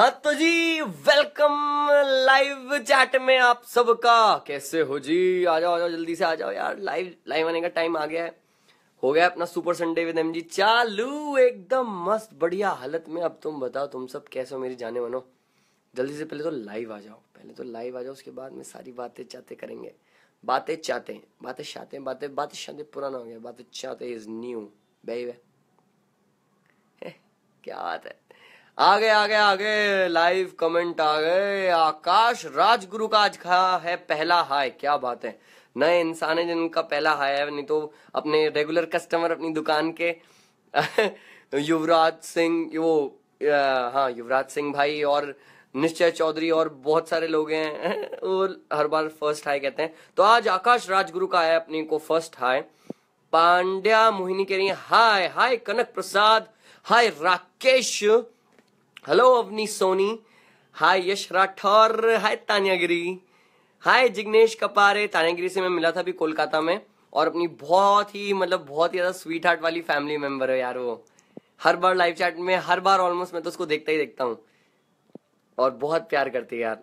हाँ तो जी welcome live chat में आप सबका कैसे हो जी आ जाओ आ जाओ जल्दी से आ जाओ यार लाइव लाइव आने का टाइम आ गया है हो गया अपना सुपर संडे विद एमजी चालू एकदम मस्त बढ़िया हालत में अब तुम बताओ तुम सब कैसे हो मेरी जाने मानो जल्दी से पहले तो लाइव आ जाओ पहले तो लाइव आ जाओ उसके बाद में सारी बातें चाहते करेंगे बातें चाहते हैं बातें चाहते हैं बातें बातें शाते पुराना हो गया बातें चाहते इज न्यू बे क्या बात है आ गए आ गए आ गए लाइव कमेंट आ गए आकाश राजगुरु का आज खा है पहला हाय क्या बात है नए इंसान है जिनका पहला हाय है नहीं तो अपने रेगुलर कस्टमर अपनी दुकान के तो युवराज सिंह वो हाँ युवराज सिंह भाई और निश्चय चौधरी और बहुत सारे लोग हैं वो हर बार फर्स्ट हाई कहते हैं तो आज आकाश राजगुरु का है अपने को फर्स्ट हाय पांड्या मोहिनी कह रही है hi hi Kanak Prasad hi Rakesh hello Avni Soni hi Yash Rathore hi Tania Giri hi Jignesh Kapare Tania Giri से मैं मिला था अभी कोलकाता में और अपनी बहुत ही मतलब बहुत ही ज्यादा स्वीट हार्ट वाली फैमिली मेंबर है यार वो हर बार लाइव चैट में हर बार ऑलमोस्ट मैं तो उसको देखता ही देखता हूँ और बहुत प्यार करती है यार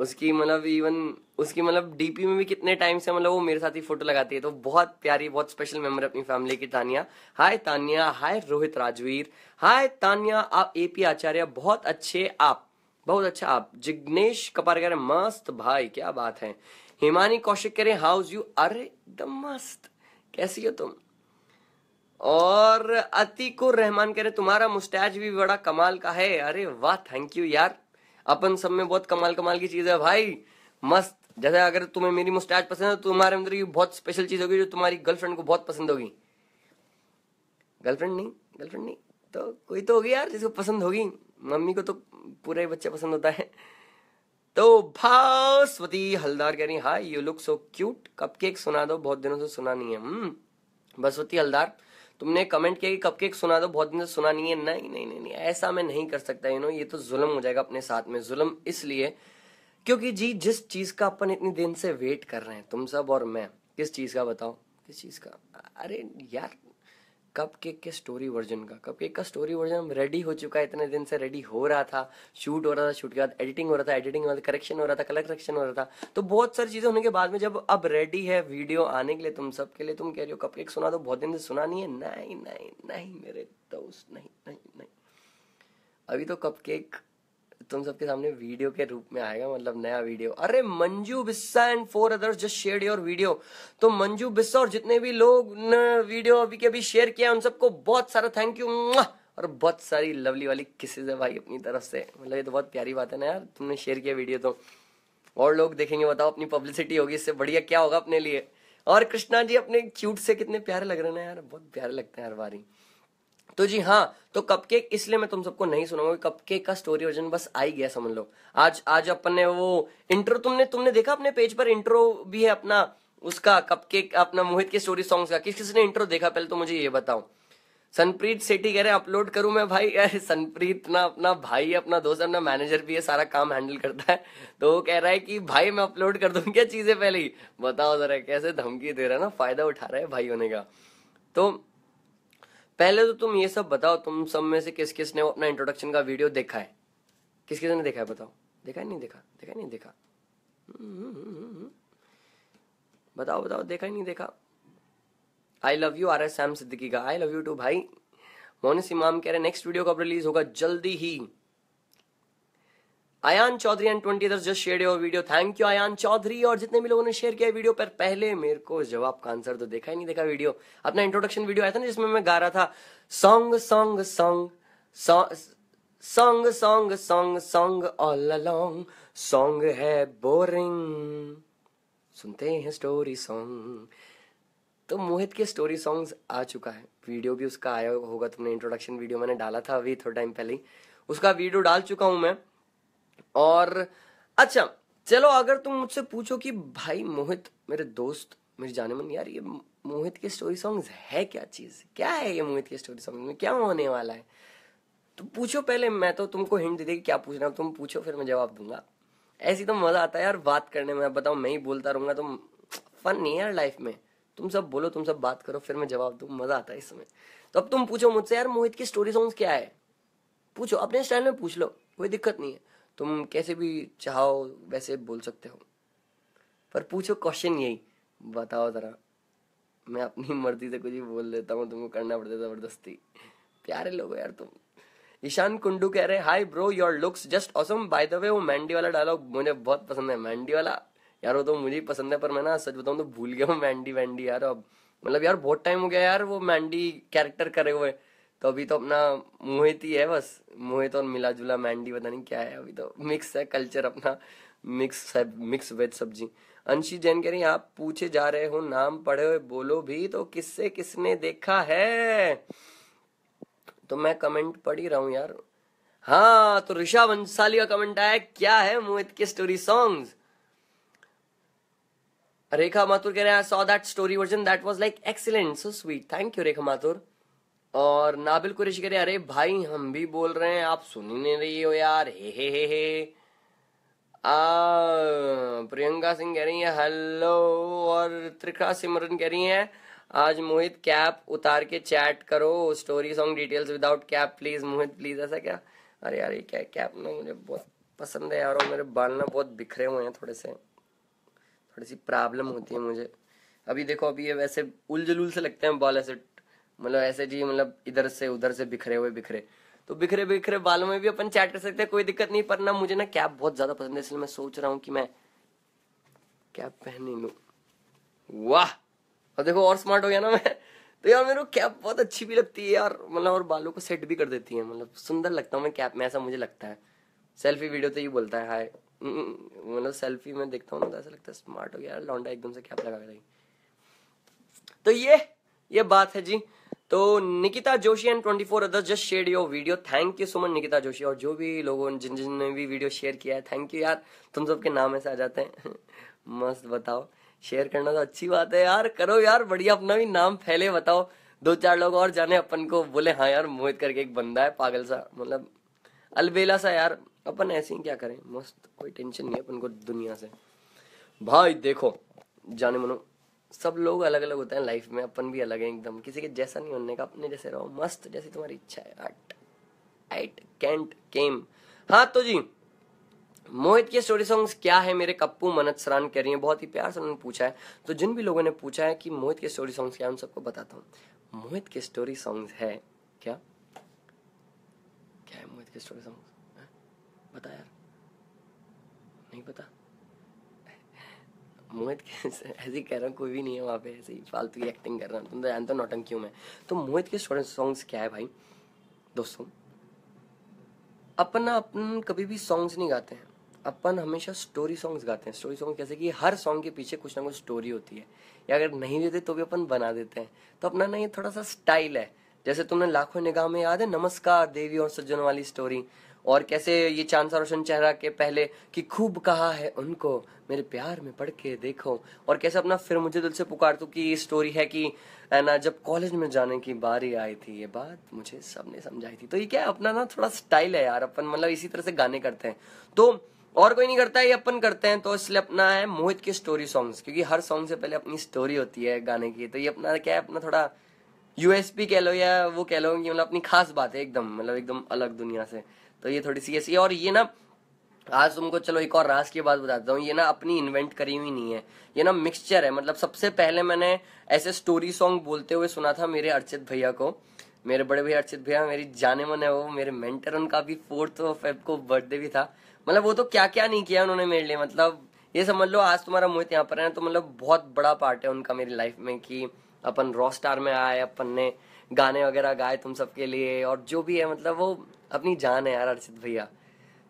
उसकी मतलब इवन उसकी मतलब डीपी में भी कितने टाइम से मतलब वो मेरे साथ ही फोटो लगाती है तो बहुत प्यारी बहुत स्पेशल मेमोरी अपनी फैमिली की तानिया हाय तानिया हाय रोहित राजवीर हाय तानिया आप एपी आचार्य बहुत अच्छे आप बहुत अच्छा आप जिग्नेश कपारकर मस्त भाई क्या बात है हिमानी कौशिक कह रहे हाउस यू अरे एकदम मस्त कैसी हो तुम और अतिकुर रहमान कह रहे तुम्हारा मुस्टैच भी बड़ा कमाल का है अरे वाह थैंक यू यार अपन सब में बहुत कमाल कमाल की चीज है भाई मस्त जैसे अगर तुम्हें मेरी मुस्टैच पसंद है तो तुम्हारे अंदर ये बहुत स्पेशल चीज होगी जो तुम्हारी गर्लफ्रेंड को बहुत पसंद होगी गर्लफ्रेंड नहीं गर्लफ्रेंड नहीं तो कोई तो होगी यार जिसको पसंद होगी मम्मी को तो पूरा ही बच्चा पसंद होता है तो भास्वती हलदार कह रही hi you look so cute cupcake सुना दो बहुत दिनों से सुना नहीं है हम्म बसवती हलदार तुमने कमेंट किया कि कपकेक सुना दो बहुत दिन से सुना नहीं है नहीं नहीं नहीं, नहीं ऐसा मैं नहीं कर सकता यू नो ये तो जुल्म हो जाएगा अपने साथ में जुल्म इसलिए क्योंकि जी जिस चीज का अपन इतनी दिन से वेट कर रहे हैं तुम सब और मैं किस चीज का बताओ किस चीज का अरे यार कप केक के स्टोरी वर्जन का कप केक का स्टोरी वर्जन रेडी हो चुका है इतने दिन से रेडी हो रहा था शूट हो रहा था शूट के बाद एडिटिंग हो रहा था एडिटिंग के बाद करेक्शन हो रहा था कलर करेक्शन हो रहा था तो बहुत सारी चीज़ें होने के बाद में जब अब रेडी है वीडियो आने के लिए तुम सबके लिए तुम कह रहे हो कप केक सुना तो बहुत दिन से सुना नहीं है नहीं नहीं नहीं मेरे दोस्त नहीं नहीं नहीं अभी तो कप केक तुम सबके सामने वीडियो के रूप में आएगा मतलब नया वीडियो अरे Manju Bissa and four others just share your video तो मंजू बिस्सा और जितने भी लोग वीडियो अभी के अभी शेयर किया उन सबको बहुत सारा थैंक यू और बहुत सारी लवली वाली किसेज है भाई अपनी तरफ से मतलब ये तो बहुत प्यारी बात है ना यार तुमने शेयर किया वीडियो तो और लोग देखेंगे बताओ अपनी पब्लिसिटी होगी इससे बढ़िया क्या होगा अपने लिए और कृष्णा जी अपने क्यूट से कितने प्यारे लग रहे हैं यार बहुत प्यारे लगते हैं हर बारी तो जी हाँ तो कपकेक इसलिए मैं तुम सबको नहीं सुनाऊंगा कपकेक का स्टोरी वर्जन बस आई गया समझ लो आज आज अपन ने वो इंट्रो तुमने तुमने देखा अपने पेज पर इंट्रो भी है अपना उसका कपकेक अपना मोहित के स्टोरी सॉन्ग का किस किसने इंट्रो देखा पहले तो मुझे ये बताओ सनप्रीत सेठी कह रहे हैं अपलोड करूं मैं भाई अरे सनप्रीत ना अपना भाई अपना दोस्त अपना मैनेजर भी है सारा काम हैंडल करता है तो वो कह रहा है कि भाई मैं अपलोड कर दूं क्या चीजें पहले ही बताओ जरा कैसे धमकी दे रहा है ना फायदा उठा रहा है भाई होने का तो पहले तो तुम ये सब बताओ तुम सब में से किस किस ने अपना इंट्रोडक्शन का वीडियो देखा है किस किस ने देखा है बताओ देखा है नहीं देखा देखा नहीं देखा बताओ बताओ देखा ही नहीं देखा I love you R S Sam Siddiqui का आई लव यू टू भाई मोनिस इमाम कह रहे नेक्स्ट वीडियो कब रिलीज होगा जल्दी ही Aayan Chaudhary and twenty just share your video thank you Aayan Chaudhary और जितने भी लोगों ने शेयर किया वीडियो पर पहले मेरे को जवाब का आंसर तो देखा ही नहीं देखा वीडियो अपना इंट्रोडक्शन वीडियो आया था ना जिसमें मैं गा रहा था song song song song song song song all along song है बोरिंग सुनते हैं स्टोरी सॉन्ग तो मोहित के स्टोरी सॉन्ग आ चुका है वीडियो भी उसका आया होगा तुमने इंट्रोडक्शन वीडियो मैंने डाला था अभी थोड़ा टाइम पहले ही उसका वीडियो डाल चुका हूं मैं और अच्छा चलो अगर तुम मुझसे पूछो कि भाई मोहित मेरे दोस्त मेरे जाने मन यार ये मोहित के स्टोरी सॉन्ग्स है क्या चीज क्या है ये मोहित के स्टोरी सॉन्ग में क्या होने वाला है तो पूछो पहले मैं तो तुमको हिंट दे देगी क्या पूछना तुम पूछो फिर मैं जवाब दूंगा ऐसी तो मजा आता है यार बात करने में बताओ मैं ही बोलता रहूंगा तुम तो फन नहीं यार लाइफ में तुम सब बोलो तुम सब बात करो फिर मैं जवाब दू मजा आता है इसमें तो अब तुम पूछो मुझसे यार मोहित की स्टोरी सॉन्ग्स क्या है पूछो अपने स्टाइल में पूछ लो कोई दिक्कत नहीं है तुम कैसे भी चाहो वैसे बोल सकते हो पर पूछो क्वेश्चन यही बताओ ज़रा मैं अपनी मर्जी से कुछ भी बोल देता हूँ तुमको करना पड़ता है ज़बरदस्ती प्यारे लोग यार तुम ईशान कुंडू कह रहे हैं hi bro your looks just awesome by the way वो मैंडी वाला डायलॉग मुझे बहुत पसंद है मैंडी वाला यार वो तो मुझे ही पसंद है पर मैं ना सच बताऊँ तो भूल गया हूँ मैंडी वैंडी यार अब मतलब यार बहुत टाइम हो गया यार वो मैंडी कैरेक्टर करे हुए तो अभी तो अपना मोहित ही है बस मोहित तो और मिला जुला मैंडी पता नहीं क्या है अभी तो मिक्स है कल्चर अपना मिक्स है मिक्स वेज सब्जी अंशी जैन कह रही आप पूछे जा रहे हो नाम पढ़े हुए बोलो भी तो किससे किसने देखा है तो मैं कमेंट पढ़ ही रहा हूं यार हाँ तो ऋषा वंशाली का कमेंट आया क्या है मोहित के स्टोरी सॉन्ग्स रेखा माथुर कह रहे हैं so saw that story version that was like excellent so sweet thank you Rekha Mathur और नाबिल कुरेश रहे अरे भाई हम भी बोल रहे हैं आप सुन ही नहीं रही हो यार हे हे हे हे आ प्रियंका सिंह कह रही है हेलो और त्रिखा सिमरन कह रही है आज मोहित कैप उतार के चैट करो story song details without cap please Mohit please ऐसा क्या अरे यार ये क्या कैप ना मुझे बहुत पसंद है यार और मेरे बाल ना बहुत बिखरे हुए हैं थोड़े से थोड़ी सी प्रॉब्लम होती है मुझे अभी देखो अभी ये वैसे उलझुल से लगते हैं बाल ऐसे मतलब ऐसे जी मतलब इधर से उधर से बिखरे हुए बिखरे तो बिखरे बिखरे बालों में भी अपन चैट कर सकते हैं कोई दिक्कत नहीं पर ना मुझे ना कैप बहुत ज्यादा पसंद है इसलिए मैं सोच रहा हूँ कि मैं कैप पहन ही लू वाह और देखो और स्मार्ट हो गया ना मैं तो यार मेरे को कैप बहुत अच्छी भी लगती है यार मतलब और बालों को सेट भी कर देती है मतलब सुंदर लगता हूँ मैं कैप में ऐसा मुझे लगता है सेल्फी वीडियो तो ये बोलता है हाय हम्म, हम्म, हम्म। मतलब सेल्फी में देखता हूँ ना तो ऐसा लगता है स्मार्ट हो गया यार लौंडा एकदम से कैप लगा रही तो ये ये बात है जी तो Nikita Joshi and twenty four others just share your video thank you so much Nikita Joshi और जो भी लोगों ने जिन जिनने भी वीडियो शेयर किया है थैंक यू यार तुम सबके नाम ऐसे आ जाते हैं मस्त बताओ शेयर करना तो अच्छी बात है यार करो यार बढ़िया अपना भी नाम फैले बताओ दो चार लोग और जाने अपन को बोले हाँ यार मोहित करके एक बंदा है पागल सा मतलब अलबेला सा यार अपन ऐसे ही क्या करें मस्त कोई टेंशन नहीं अपन को दुनिया से भाई देखो जाने मनो सब लोग अलग अलग होते हैं लाइफ में अपन भी अलग हैं एकदम किसी के जैसा नहीं होने का अपने जैसे रहो मस्त जैसी तुम्हारी इच्छा है आट आइट कैंट केम हाँ तो जी मोहित के स्टोरी सॉन्ग्स क्या है मेरे कप्पू मनत सरान कह रही है बहुत ही प्यार से उन्होंने पूछा है तो जिन भी लोगों ने पूछा है कि मोहित के स्टोरी सॉन्ग्स क्या है उन सबको बताता हूँ मोहित के स्टोरी सॉन्ग्स है क्या क्या है मोहित के स्टोरी सॉन्ग्स बता यार नहीं पता मोहित ऐसे ही कह रहा हूँ कोई भी नहीं है वहाँ पे ऐसे ही फालतू की एक्टिंग कर रहा हूँ तुम तो जानते हो नौटंकियों में तो मोहित के स्टूडेंट सॉन्ग्स क्या है भाई दोस्तों अपना अपन कभी भी सॉन्ग्स नहीं गाते हैं अपन हमेशा स्टोरी सॉन्ग्स गाते हैं स्टोरी सॉन्ग कैसे कि हर सॉन्ग के पीछे कुछ ना कुछ स्टोरी होती है या अगर नहीं देते तो भी अपन बना देते हैं तो अपना ना ये थोड़ा सा स्टाइल है जैसे तुमने लाखों निगाह में याद है नमस्कार देवी और सज्जन वाली स्टोरी और कैसे ये चांद सा रोशन चेहरा के पहले कि खूब कहा है उनको मेरे प्यार में पढ़ के देखो और कैसे अपना फिर मुझे दिल से पुकार तू तो की ये स्टोरी है कि है ना जब कॉलेज में जाने की बारी आई थी ये बात मुझे सबने समझाई थी तो ये क्या अपना ना थोड़ा स्टाइल है यार अपन मतलब इसी तरह से गाने करते हैं तो और कोई नहीं करता है ये अपन करते हैं तो इसलिए अपना है मोहित के स्टोरी सॉन्ग्स क्योंकि हर सॉन्ग से पहले अपनी स्टोरी होती है गाने की तो ये अपना क्या है अपना थोड़ा यूएसपी कह लो या वो कह लो कि मतलब अपनी खास बात है एकदम मतलब एकदम अलग दुनिया से तो ये थोड़ी सी ऐसी और ये ना आज तुमको चलो एक और रास की बात बताता हूँ ये ना अपनी इन्वेंट करी हुई नहीं है ये ना मिक्सचर है मतलब सबसे पहले मैंने ऐसे स्टोरी सॉन्ग बोलते हुए सुना था मेरे अर्चित भैया को मेरे बड़े भैया अर्चित भैया मेरी जाने मन है वो मेरे मेंटर उनका भी फोर्थ ऑफ फेब को बर्थडे भी था मतलब वो तो क्या क्या नहीं किया उन्होंने मेरे लिए मतलब ये समझ लो आज तुम्हारा मोहित यहाँ पर है तो मतलब बहुत बड़ा पार्ट है उनका मेरी लाइफ में कि अपन रॉ स्टार में आए अपन ने गाने वगैरह गाए तुम सबके लिए और जो भी है मतलब वो अपनी जान है यार अर्चित भैया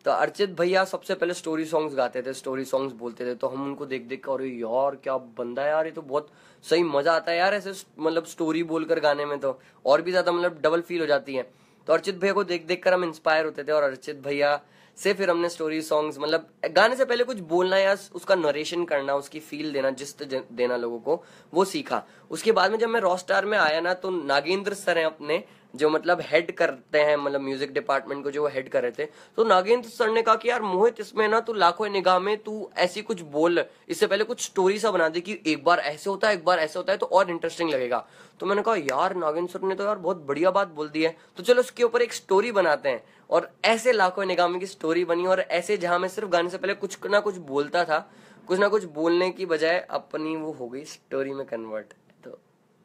तो अर्चित भैया सबसे पहले स्टोरी सॉन्ग्स गाते थे स्टोरी सॉन्ग्स बोलते थे तो हम उनको देख देख कर यार क्या बंदा यार ये तो बहुत सही मजा आता है यार ऐसे मतलब स्टोरी बोलकर गाने में तो और भी ज्यादा मतलब डबल फील हो जाती है तो अर्चित भैया को देख देख कर हम इंस्पायर होते थे और अर्चित भैया से फिर हमने स्टोरी सॉन्ग्स मतलब गाने से पहले कुछ बोलना या उसका नरेशन करना उसकी फील देना जिस देना लोगों को वो सीखा उसके बाद में जब मैं रॉ स्टार में आया ना तो नागेंद्र सर हैं अपने जो मतलब हेड करते हैं मतलब म्यूजिक डिपार्टमेंट को जो हेड कर रहे थे तो नागेंद्र सर ने कहा कि यार मोहित इसमें ना तू लाखों निगाह में तू ऐसी कुछ बोल इससे पहले कुछ स्टोरी सा बना दे कि एक बार ऐसे होता है एक बार ऐसे होता है तो और इंटरेस्टिंग लगेगा तो मैंने कहा यार नागेंद्र सर ने तो यार बहुत बढ़िया बात बोल दी है तो चलो उसके ऊपर एक स्टोरी बनाते हैं और ऐसे लाखों निगाह में की स्टोरी बनी और ऐसे जहां मैं सिर्फ गाने से पहले कुछ ना कुछ बोलता था कुछ ना कुछ बोलने की बजाय अपनी वो हो गई स्टोरी में कन्वर्ट तो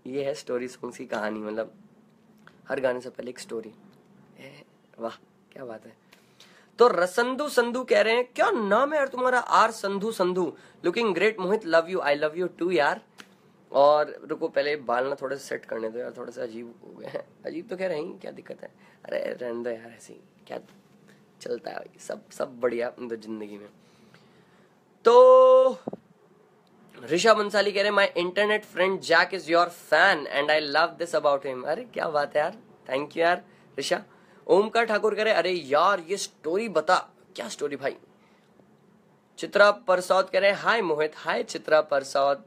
ये है स्टोरी सॉन्ग्स की कहानी मतलब हर गाने से पहले एक स्टोरी वाह क्या बात है तो रसंधु संधु कह रहे हैं क्या नाम है यार तुम्हारा R Sandhu Sandhu looking great Mohit love you I love you too यार और रुको पहले बाल ना थोड़े से सेट करने दो यार थोड़ा सा अजीब हो गए हैं अजीब तो कह रहे हैं क्या दिक्कत है अरे रहने दो यार ऐसी क्या चलता है सब सब बढ़िया जिंदगी में तो ऋषभ अंसाली कह रहे my internet friend Jack is your fan and I love this about him अरे क्या बात है यार थैंक यू यार ऋषा ओमकार ठाकुर कह रहे अरे यार ये स्टोरी बता क्या स्टोरी भाई चित्रा परसौद कह रहे हाय मोहित हाय चित्रा परसौद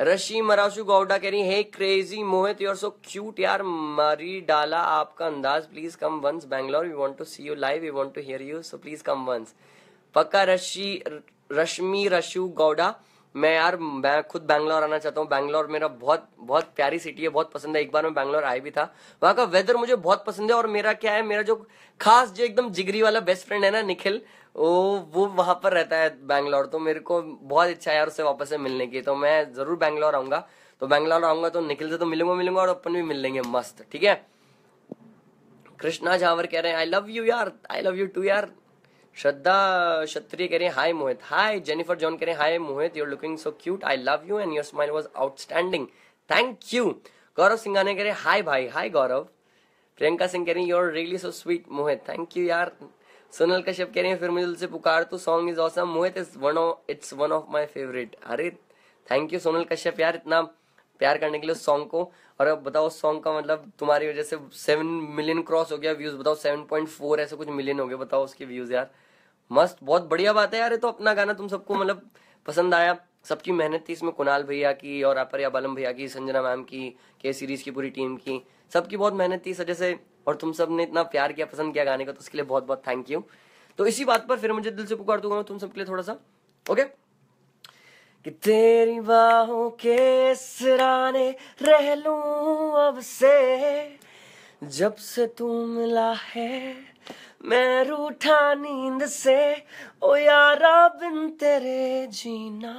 रशि हम्म। मराशु गौडा कह रही है crazy Mohit you are so cute यार मारी डाला आपका अंदाज please come once Bangalore we want to see you live we want to hear you so please come once पक्का रश्मि रश्मि रशु गौडा मैं यार मैं खुद बैंगलोर आना चाहता हूँ बैंगलोर मेरा बहुत बहुत प्यारी सिटी है बहुत पसंद है एक बार मैं बैंगलोर आया भी था वहाँ का वेदर मुझे बहुत पसंद है और मेरा क्या है मेरा जो खास जो एकदम जिगरी वाला बेस्ट फ्रेंड है ना निखिल वो वो वहाँ पर रहता है बैंगलोर तो मेरे को बहुत इच्छा है यार उससे वापस से मिलने की तो मैं ज़रूर बैंगलोर आऊंगा तो बैंगलोर आऊंगा तो निखिल से तो मिलूंगा मिलूंगा और अपन भी मिल लेंगे मस्त ठीक है कृष्णा झावर कह रहे हैं आई लव यू यार आई लव यू टू यार श्रद्धा क्षत्रिय कह रहे हैं हाय मोहित हाय जेनिफर जॉन कह रहे हैं hi Mohit you are looking so cute I love you and your smile was outstanding thank you Gaurav Singh ने कह रहे हैं हाय भाई हाय गौरव प्रियंका सिंह कह रही you are really so sweet Mohit thank you यार सोनल कश्यप कह रहे हैं फिर मुझे पुकार तो song is awesome Mohit is one of it's one of my favourite अरे थैंक यू सोनल कश्यप यार इतना प्यार करने के लिए उस सॉन्ग को और अब बताओ उस सॉन्ग का मतलब तुम्हारी वजह से सेवन मिलियन क्रॉस हो गया व्यूज बताओ सेवन पॉइंट फोर ऐसे कुछ मिलियन हो गए बताओ उसके व्यूज यार मस्त बहुत बढ़िया बात है यार ये तो अपना गाना तुम सबको मतलब पसंद आया सबकी मेहनत थी इसमें कुणाल भैया की और अपरिया बालम भैया की संजना मैम की के सीरीज की पूरी टीम की सबकी बहुत मेहनत थी सजे से और तुम सब ने इतना प्यार किया पसंद किया गाने का तो उसके लिए बहुत बहुत थैंक यू तो इसी बात पर फिर मुझे दिल से पुकार दूंगा तुम सबके लिए थोड़ा सा ओके कि तेरी बाहों के सराने रह लू अब से जब से तू मिला है मैं रूठा नींद से ओ यारा बिन तेरे जीना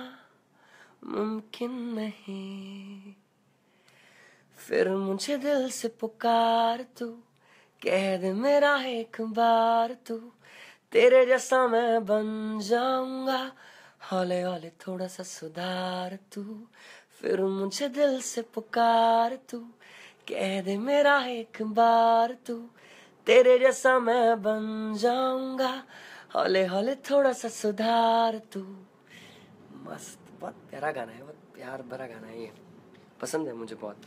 मुमकिन नहीं फिर मुझे दिल से पुकार तू कह दे मेरा एक बार तू तेरे जैसा मैं बन जाऊंगा हौले हौले थोड़ा सा सुधार तू फिर मुझे दिल से पुकार तू कह दे मेरा एक बार तू तेरे जैसा मैं बन जाऊंगा हौले हौले थोड़ा सा सुधार तू मस्त बहुत प्यारा गाना है बहुत प्यार भरा गाना है ये पसंद है मुझे बहुत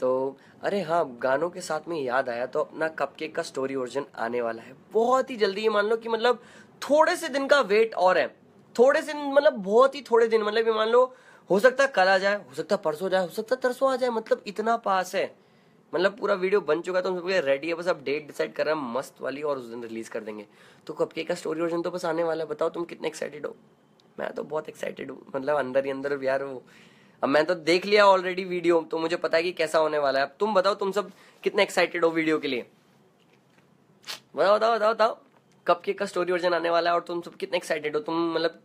तो अरे हाँ गानों के साथ में याद आया तो अपना कपकेक का स्टोरी ओरिजिन आने वाला है बहुत ही जल्दी ये मान लो कि मतलब थोड़े से दिन का वेट और है थोड़े से मतलब बहुत ही थोड़े दिन मतलब ये मान लो हो सकता है कल आ जाए हो सकता है परसों जाए हो सकता है तरसों आ जाए मतलब इतना पास है मतलब पूरा वीडियो बन चुका है तो हम सबके रेडी है बस अब डेट डिसाइड कर रहे हैं मस्त वाली और उस दिन रिलीज कर देंगे तो कपके का स्टोरी वर्जन तो बस आने वाला है बताओ तुम कितने एक्साइटेड हो मैं तो बहुत एक्साइटेड हूँ मतलब अंदर ही अंदर यार वो अब मैं तो देख लिया ऑलरेडी वीडियो तो मुझे पता है कि कैसा होने वाला है अब तुम बताओ तुम सब कितने एक्साइटेड हो वीडियो के लिए बताओ बताओ बताओ बताओ कब केक का स्टोरी वर्जन आने वाला है और तुम सब कितने एक्साइटेड हो तुम मतलब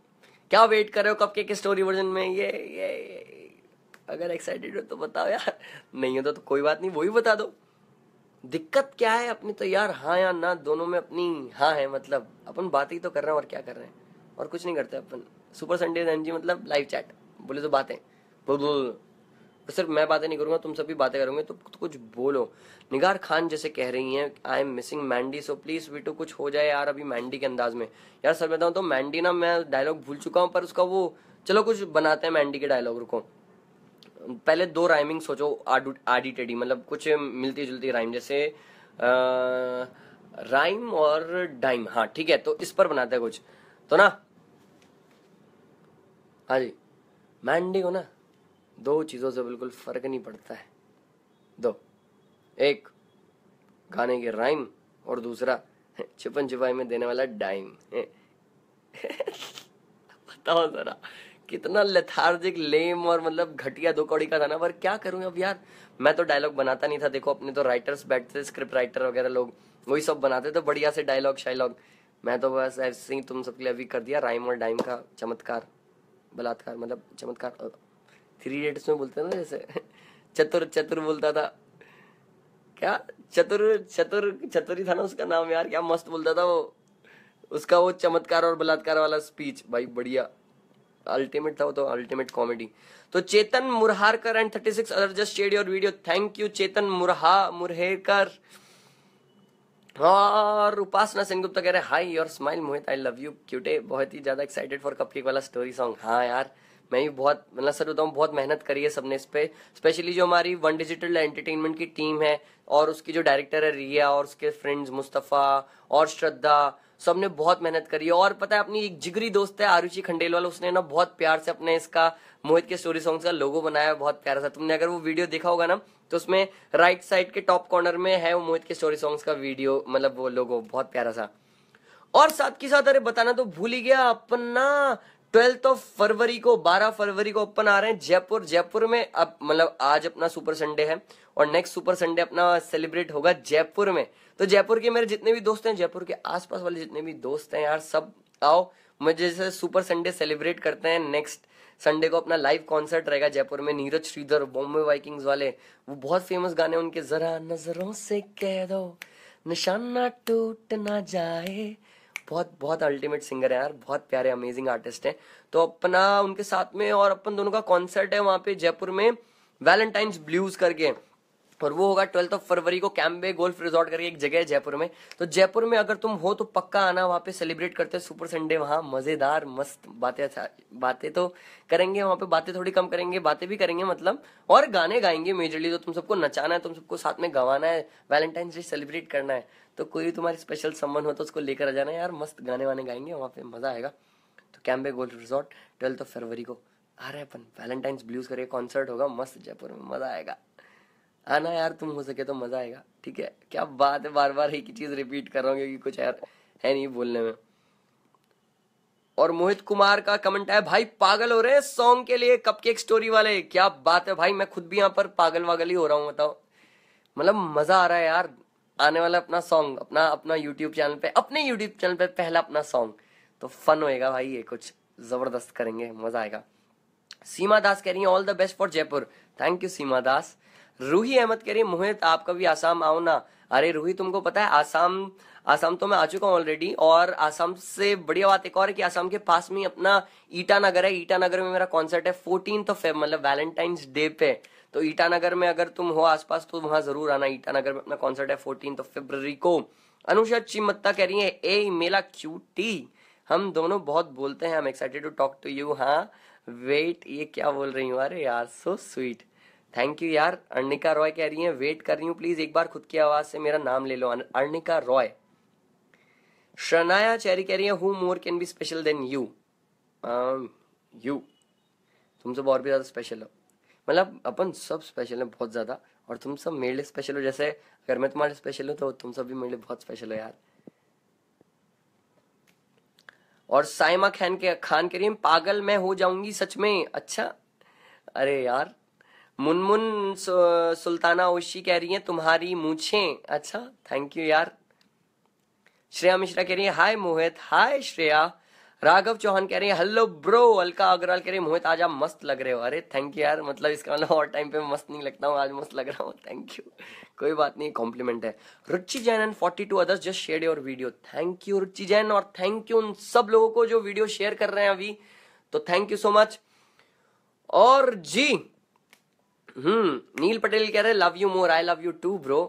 क्या वेट कर रहे हो कब केक के स्टोरी वर्जन में ये ये, ये, ये। अगर एक्साइटेड हो तो बताओ यार नहीं हो तो, तो कोई बात नहीं वो ही बता दो दिक्कत क्या है अपनी तो यार हाँ या ना दोनों में अपनी हाँ है मतलब अपन बात ही तो कर रहे हैं और क्या कर रहे हैं और कुछ नहीं करते अपन सुपर संडे एन जी मतलब लाइव चैट बोले तो बातें बोल बोल तो सिर्फ मैं बातें नहीं करूंगा तुम सभी बातें करोगे तो, तो कुछ बोलो निगार खान जैसे कह रही हैं I am missing Mandy so please वीटू कुछ हो जाए यार अभी मैंडी के अंदाज में यार सर बताऊँ तो मैंडी ना मैं डायलॉग भूल चुका हूँ पर उसका वो चलो कुछ बनाते हैं मैंडी के डायलॉग रुको पहले दो राइमिंग सोचो आडी टेडी मतलब कुछ मिलती जुलती राइम जैसे आ, राइम और डाइम हाँ ठीक है तो इस पर बनाते हैं कुछ तो ना हाँ जी मैंडी को ना दो चीजों से बिल्कुल फर्क नहीं पड़ता है दो एक गाने के राइम और दूसरा छिपन छिपाई में देने वाला डाइम बताओ जरा कितना लेथार्जिक लेम और मतलब घटिया दो कौड़ी का था ना पर क्या करूँ अब यार मैं तो डायलॉग बनाता नहीं था देखो अपने तो राइटर्स बैठते स्क्रिप्ट राइटर वगैरह लोग वही सब बनाते थे बढ़िया से डायलॉग शायलॉग मैं तो बस ऐसे ही तुम सबके लिए अभी कर दिया राइम और डाइम का चमत्कार बलात्कार मतलब चमत्कार थ्री इडियट्स में बोलते ना जैसे चतुर चतुर बोलता था क्या चतुर चतुर चतुरी था ना उसका नाम यार क्या मस्त बोलता था वो उसका वो चमत्कार और बलात्कार वाला स्पीच भाई बढ़िया अल्टीमेट था वो तो अल्टीमेट कॉमेडी तो Chetan Murharkar and thirty six other just share your video thank you Chetan Murha Murhekar और उपासना सिंह गुप्ता कह रहे hi your smile Mohit I love you cutie बहुत ही ज्यादा एक्साइटेड फॉर कपकेक वाला स्टोरी सॉन्ग हाँ यार मैं भी बहुत मतलब सर बताऊँ बहुत मेहनत करी है सबने इस पे स्पेशली जो हमारी वन डिजिटल एंटरटेनमेंट की टीम है और उसकी जो डायरेक्टर है रिया और उसके फ्रेंड्स मुस्तफ़ा और श्रद्धा सबने बहुत मेहनत करी है और पता है अपनी एक जिगरी दोस्त है आरुषि खंडेलवाल उसने ना बहुत प्यार से अपने इसका मोहित के स्टोरी सॉन्ग्स का लोगो बनाया बहुत प्यारा सा तुमने अगर वो वीडियो देखा होगा ना तो उसमें राइट साइड के टॉप कॉर्नर में है वो मोहित के स्टोरी सॉन्ग्स का वीडियो मतलब वो लोगो बहुत प्यारा सा और साथ के साथ अरे बताना तो भूल ही गया अपना ट्वेल्थ ऑफ फरवरी को 12 फरवरी को अपन आ रहे हैं जयपुर जयपुर में अब मतलब आज अपना सुपर संडे है और नेक्स्ट सुपर संडे अपना सेलिब्रेट होगा जयपुर में तो जयपुर के मेरे जितने भी दोस्त हैं जयपुर के आसपास वाले जितने भी दोस्त हैं यार सब आओ मुझे जैसे सुपर संडे सेलिब्रेट करते हैं नेक्स्ट संडे को अपना लाइव कॉन्सर्ट रहेगा जयपुर में नीरज श्रीधर बॉम्बे वाइकिंग्स वाले वो बहुत फेमस गाने उनके जरा नजरों से कह दो निशाना टूट ना जाए बहुत बहुत अल्टीमेट सिंगर है यार बहुत प्यारे अमेजिंग आर्टिस्ट हैं तो अपना उनके साथ में और अपन दोनों का कॉन्सर्ट है वहां पे जयपुर में वैलेंटाइंस ब्लूज करके और वो होगा ट्वेल्थ ऑफ फरवरी को कैम्बे गोल्फ रिजॉर्ट करके एक जगह है जयपुर में तो जयपुर में अगर तुम हो तो पक्का आना वहाँ पे सेलिब्रेट करते हैं सुपर संडे वहाँ मजेदार मस्त बातें अच्छा, बातें तो करेंगे वहाँ पे बातें थोड़ी कम करेंगे बातें भी करेंगे मतलब और गाने गाएंगे मेजरली तो तुम सबको नचाना है तुम सबको साथ में गवाना है वैलेंटाइन डे सेलिब्रेट करना है तो कोई भी तुम्हारी स्पेशल सम्मान हो तो उसको लेकर आ जाना यार मस्त गाने वाने गाएंगे वहाँ पे मजा आएगा तो Cambay golf resort twelfth of फरवरी को आ रहे अपन वैलेंटाइंस ब्लूज करके कॉन्सर्ट होगा मस्त जयपुर में मजा आएगा आना हाँ यार तुम हो सके तो मजा आएगा ठीक है क्या बात है बार बार एक ही चीज रिपीट कर रहा हूँ क्योंकि कुछ यार है नहीं बोलने में और मोहित कुमार का कमेंट है भाई पागल हो रहे हैं सॉन्ग के लिए कप स्टोरी वाले क्या बात है भाई मैं खुद भी यहाँ पर पागल वागल ही हो रहा हूँ बताओ मतलब मजा आ रहा है यार आने वाला अपना सॉन्ग अपना अपना यूट्यूब चैनल पे अपने यूट्यूब चैनल पे पहला अपना सॉन्ग तो फन होएगा भाई ये कुछ जबरदस्त करेंगे मजा आएगा सीमा दास कह रही है all the best for Jaipur thank you Seema Das Ruhi Ahmed कह रही है मोहित आपका भी आसाम आओ ना अरे रूही तुमको पता है आसाम आसाम तो मैं आ चुका हूँ ऑलरेडी और आसाम से बढ़िया बात एक और है कि आसाम के पास में अपना ईटानगर है ईटानगर में मेरा कॉन्सर्ट है फोर्टीन ऑफ फेब मतलब वैलेंटाइंस डे पे तो ईटानगर में अगर तुम हो आसपास तो वहां जरूर आना ईटानगर में अपना कॉन्सर्ट है फोर्टीन ऑफ फेब्रवरी को अनुषा चिमत्ता कह रही है ए मेला क्यूटी हम दोनों बहुत बोलते हैं I am excited to talk to you हाँ वेट ये क्या बोल रही हूँ अरे यार सो स्वीट थैंक यू यार अर्णिका रॉय कह रही है वेट कर रही हूँ प्लीज एक बार खुद की आवाज से मेरा नाम ले लो अर्णिका रॉय शरनाया चेरी कह रही है who more can be special than you you तुम सब और भी ज़्यादा स्पेशल हो मतलब अपन सब स्पेशल है बहुत ज़्यादा और तुम सब मेरे लिए स्पेशल हो जैसे अगर मैं तुम्हारे स्पेशल हूँ तो तुम सब भी मेरे लिए बहुत स्पेशल हो यार और साइमा खान के खान कह रही है पागल मैं हो जाऊंगी सच में अच्छा अरे यार मुनमुन सुल्ताना ओशी कह रही है तुम्हारी मूछे अच्छा थैंक यू यार श्रेया मिश्रा कह रही है हाय मोहित हाय श्रेया राघव चौहान कह रहे हैं हेलो ब्रो अलका अग्रवाल कह रहे मोहित आज आप मस्त लग रहे हो अरे थैंक यू यार मतलब इसका मतलब और टाइम पे मस्त नहीं लगता हूँ आज मस्त लग रहा हूँ थैंक यू कोई बात नहीं कॉम्प्लीमेंट है Ruchi Jain and forty two others just share your video thank you Ruchi Jain और थैंक यू उन सब लोगों को जो वीडियो शेयर कर रहे हैं अभी तो थैंक यू सो मच और जी हम्म नील पटेल कह रहे love you more I love you too bro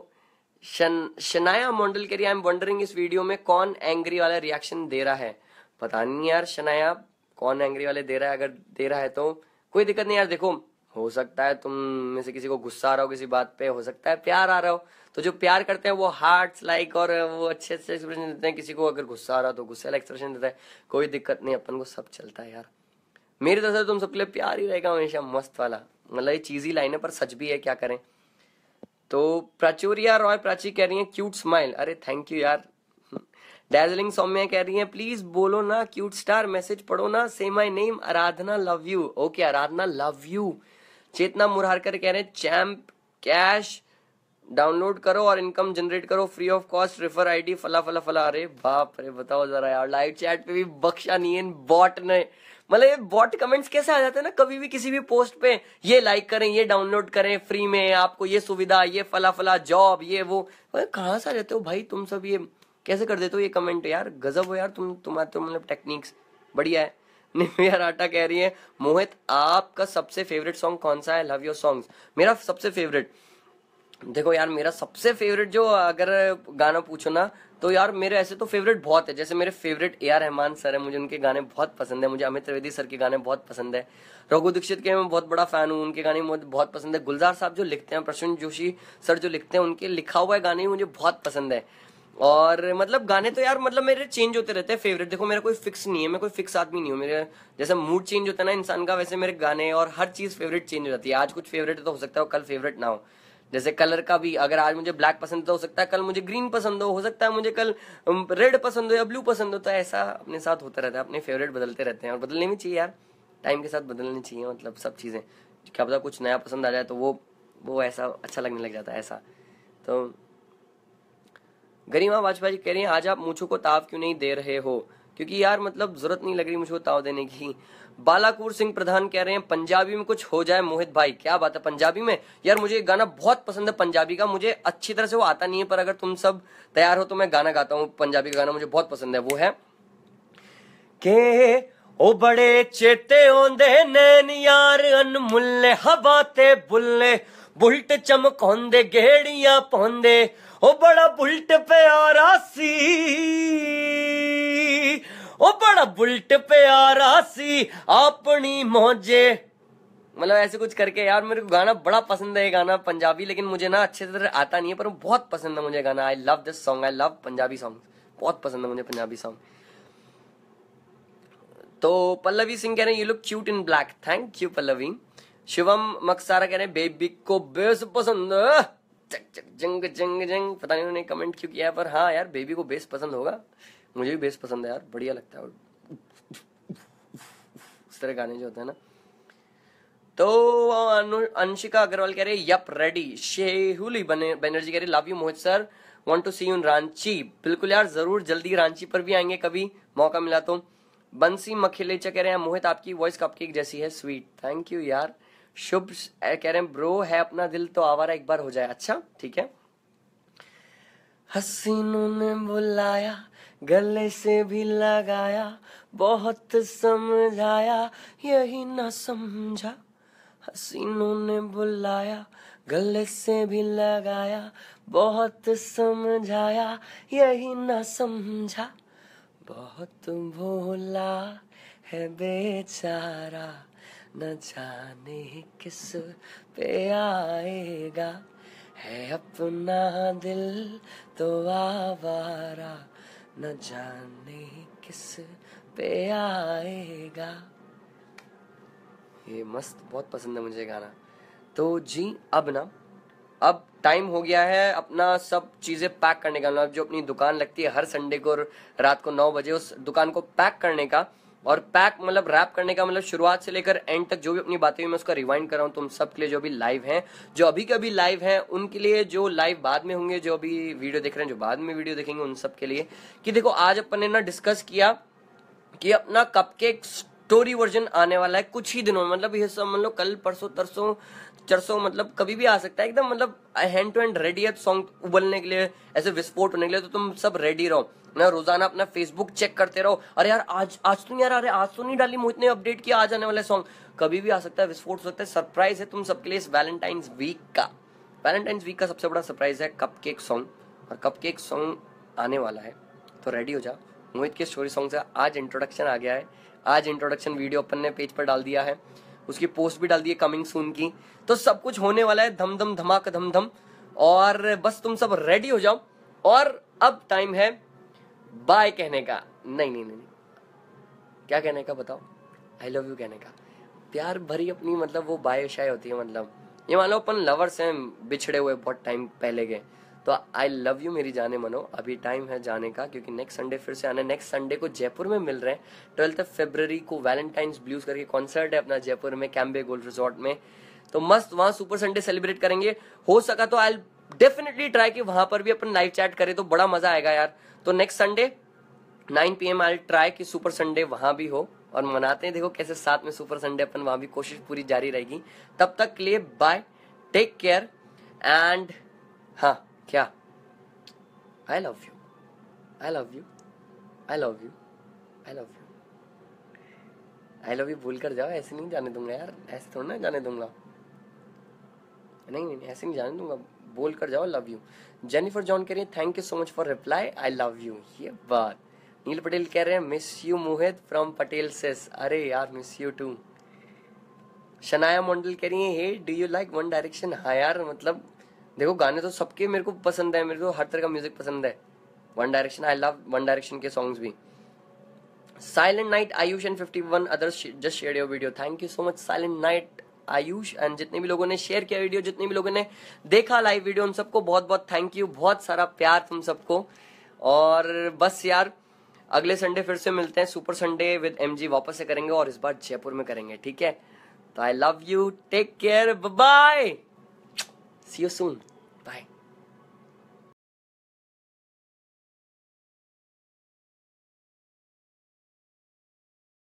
Shanaya Mandal कह रही आई एम वंडरिंग इस वीडियो में कौन एंग्री वाला रिएक्शन दे रहा है पता नहीं यार शनाया कौन एंग्री वाले दे रहा है अगर दे रहा है तो कोई दिक्कत नहीं यार देखो हो सकता है तुम में से किसी को गुस्सा आ रहा हो किसी बात पे हो सकता है प्यार आ रहा हो तो जो प्यार करते हैं वो हार्ट लाइक और वो अच्छे अच्छे एक्सप्रेशन देते हैं किसी को अगर गुस्सा आ रहा तो गुस्से वाला एक्सप्रेशन देता है कोई दिक्कत नहीं अपन को सब चलता है यार मेरी तरफ से तो तुम सबके लिए प्यार ही रहेगा हमेशा मस्त वाला मतलब ये चीज़ी लाइन है पर सच भी है क्या करें तो प्राचुरिया रॉय प्राची कह रही है क्यूट स्माइल अरे थैंक यू यार डार्जिलिंग सौम्या कह रही है प्लीज बोलो ना क्यूट स्टार मैसेज पढ़ो ना say my name Aradhana love you okay Aradhana love you Chetna Murarkar कह रहे हैं चैम्प कैश डाउनलोड करो और इनकम जनरेट करो free of cost refer ID फला फला फला अरे बाप अरे बताओ जरा यार लाइव चैट पे भी बख्शा नहीं बॉट ने मतलब ये बॉट कमेंट्स कैसे आ जाते हैं ना कभी भी किसी भी पोस्ट पे ये लाइक करें ये डाउनलोड करें फ्री में आपको ये सुविधा ये फला फला जॉब ये वो मतलब कहाँ से आ जाते हो भाई तुम सब ये कैसे कर देते हो ये कमेंट यार गजब हो यार तुम तुम्हारे तो मतलब टेक्निक्स बढ़िया है निम्बिया राटा कह रही है मोहित आपका सबसे फेवरेट सॉन्ग कौन सा है लव योर सॉन्ग्स मेरा सबसे फेवरेट देखो यार मेरा सबसे फेवरेट जो अगर गाना पूछो ना तो यार मेरे ऐसे तो फेवरेट बहुत है जैसे मेरे favourite A R Rahman sir है मुझे उनके गाने बहुत पसंद है मुझे अमित त्रिवेदी सर के गाने बहुत पसंद है रघु दीक्षित के मैं बहुत बड़ा फैन हूँ उनके गाने मुझे बहुत पसंद है गुलजार साहब जो लिखते हैं प्रसून जोशी सर जो लिखते हैं उनके लिखा हुआ गाने मुझे बहुत पसंद है और मतलब गाने तो यार मतलब मेरे चेंज होते रहते हैं फेवरेट देखो मेरा कोई फिक्स नहीं है मैं कोई फिक्स आदमी नहीं हूँ मेरे जैसे मूड चेंज होता है ना इंसान का वैसे मेरे गाने और हर चीज़ फेवरेट चेंज हो जाती है आज कुछ फेवरेट तो हो सकता है कल फेवरेट ना हो जैसे कलर का भी अगर आज मुझे ब्लैक पसंद तो हो सकता है कल मुझे ग्रीन पसंद हो हो सकता है मुझे कल रेड पसंद हो या ब्लू पसंद हो तो ऐसा अपने साथ होता रहता है अपने फेवरेट बदलते रहते हैं और बदलने भी चाहिए यार टाइम के साथ बदलने चाहिए मतलब सब चीज़ें क्या पता कुछ नया पसंद आ जाए तो वो वो ऐसा अच्छा लगने लग जाता है ऐसा तो गरिमा वाजपेयी कह रही है आज आप मूछों को ताव क्यों नहीं दे रहे हो क्योंकि यार मतलब जरूरत नहीं लग रही मुझको ताव देने की बालाकुर सिंह प्रधान कह रहे हैं पंजाबी में कुछ हो जाए मोहित भाई क्या बात है पंजाबी में यार मुझे ये गाना बहुत पसंद है पंजाबी का मुझे अच्छी तरह से वो आता नहीं है पर अगर तुम सब तैयार हो तो मैं गाना गाता हूँ पंजाबी का गाना मुझे बहुत पसंद है वो है के ओ बड़े चेते ओंदे नैन यार अनमुल्ले हवा ते बुल्ले बुलट ਚਮਕਾਉਂਦੇ गेड़िया पौंदे ओ बड़ा बुलट प्यारा सी ओ बड़ा बुलट प्यारा सी अपनी मोजे मतलब ऐसे कुछ करके यार मेरे को गाना बड़ा पसंद है ये गाना पंजाबी लेकिन मुझे ना अच्छे से आता नहीं है पर बहुत पसंद है मुझे गाना I love this song I love Punjabi song बहुत पसंद है मुझे पंजाबी सॉन्ग तो पल्लवी सिंह कह रहे हैं you look cute in black thank you Pallavi Shivam Maksara कह रहे हैं बेबी को बेस पसंद चक चक जंग जंग जंग पता नहीं उन्होंने कमेंट क्यों किया पर हाँ यार बेबी को बेस पसंद होगा मुझे भी बेस पसंद है यार बढ़िया लगता है और उस तरह गाने जो होते हैं ना तो अंशिका अग्रवाल कह रहे यप रेडी शेहुली बनर्जी कह रही love you Mohit sir want to see you in Ranchi बिल्कुल यार जरूर जल्दी रांची पर भी आएंगे कभी मौका मिला तो बंसी मखिलेचा कह रहे हैं मोहित आपकी वॉइस कपकेक जैसी है स्वीट थैंक यू यार शुभ कह रहे हैं ब्रो है अपना दिल तो आवारा एक बार हो जाए अच्छा ठीक है हसीनों ने बुलाया गले से भी लगाया बहुत समझाया यही ना समझा हसीनों ने बुलाया गले से भी लगाया बहुत समझाया यही ना समझा बहुत भोला है बेचारा न जाने किस पे आएगा है अपना दिल तो आवारा न जाने किस पे आएगा ये मस्त बहुत पसंद है मुझे गाना तो जी अब ना अब टाइम हो गया है अपना सब चीज़ें पैक करने का अब जो अपनी दुकान लगती है हर संडे को रात को नौ बजे उस दुकान को पैक करने का और पैक मतलब रैप करने का मतलब शुरुआत से लेकर एंड तक जो भी अपनी बातें हुई मैं उसका रिवाइंड कर रहा हूँ तुम सब के लिए जो भी लाइव हैं जो अभी के अभी लाइव हैं उनके लिए जो लाइव बाद में होंगे जो अभी वीडियो देख रहे हैं जो बाद में वीडियो देखेंगे उन सब के लिए कि देखो आज अपन ने ना डिस्कस किया कि अपना कपकेक स्टोरी वर्जन आने वाला है कुछ ही दिनों मतलब ये सब मतलब कल परसों तरसों चरसों मतलब कभी भी आ सकता है एकदम मतलब हैंड टू हैंड रेडी है सॉन्ग उबलने के लिए ऐसे विस्फोट होने के लिए तो तुम सब रेडी रहो ना रोजाना अपना फेसबुक चेक करते रहो अरे यार आज आज तो नहीं यार अरे आज तो नहीं डाली मोहित ने अपडेट किया आज आने वाला सॉन्ग कभी भी आ सकता है विस्फोट सकता है सरप्राइज है तुम सबके लिए इस वैलेंटाइंस वीक का वैलेंटाइंस वीक का सबसे बड़ा सरप्राइज है कप केक सॉन्ग और कप केक सॉन्ग आने वाला है तो रेडी हो जा मोहित के स्टोरी सॉन्ग से आज इंट्रोडक्शन आ गया है आज इंट्रोडक्शन वीडियो अपन ने पेज पर डाल दिया है उसकी पोस्ट भी डाल दी है कमिंग सून की तो सब कुछ होने वाला है धम धम धमाक धम धम और बस तुम सब रेडी हो जाओ और अब टाइम है बाय कहने का नहीं नहीं नहीं क्या कहने का बताओ आई लव यू कहने का प्यार भरी अपनी मतलब वो बाय शाय होती है मतलब ये मान लो अपन लवर्स हैं बिछड़े हुए बहुत टाइम पहले के तो आई लव यू मेरी जाने मनो अभी टाइम है जाने का क्योंकि नेक्स्ट संडे फिर से आना नेक्स्ट संडे को जयपुर में मिल रहे हैं ट्वेल्थ फेब्रवरी को वैलेंटाइंस ब्लूज करके कॉन्सर्ट है अपना जयपुर में कैम्बे गोल्ड रिजॉर्ट में तो मस्त वहां सुपर संडे सेलिब्रेट करेंगे हो सका तो आई डेफिनेटली ट्राई कि वहां पर भी अपन लाइव चैट करें तो बड़ा मजा आएगा यार तो next Sunday 9 P M I try कि सुपर संडे वहां भी हो और मनाते हैं देखो कैसे साथ में सुपर संडे अपन वहां भी कोशिश पूरी जारी रहेगी तब तक के लिए बाय टेक केयर एंड हाँ क्या I love you I love you I love you I love you I love you भूल कर जाओ ऐसे नहीं जाने दूंगा यार ऐसे थोड़ा ना जाने दूंगा नहीं नहीं ऐसे नहीं जाने दूंगा बोल कर जाओ लव यू जेनिफर जॉन कह रही है thank you so much for reply I love you ये बात नील पटेल कह रहे हैं miss you Mohit from Patel says अरे यार miss you too Shanaya Mandal कह रही है hey do you like One Direction हाँ यार मतलब देखो गाने तो सबके मेरे को पसंद है मेरे को हर तरह का म्यूजिक पसंद है One Direction I love One Direction के सॉन्ग्स भी silent night Ayush and fifty one others just share your video thank you so much silent night Ayush and जितने भी लोगों ने शेयर किया वीडियो जितने भी लोगों ने देखा लाइव वीडियो उन सबको बहुत बहुत थैंक यू बहुत सारा प्यार तुम सबको और बस यार अगले संडे फिर से मिलते हैं सुपर संडे विद एम वापस से करेंगे और इस बार जयपुर में करेंगे ठीक है तो I love you take care bye see you soon Bye.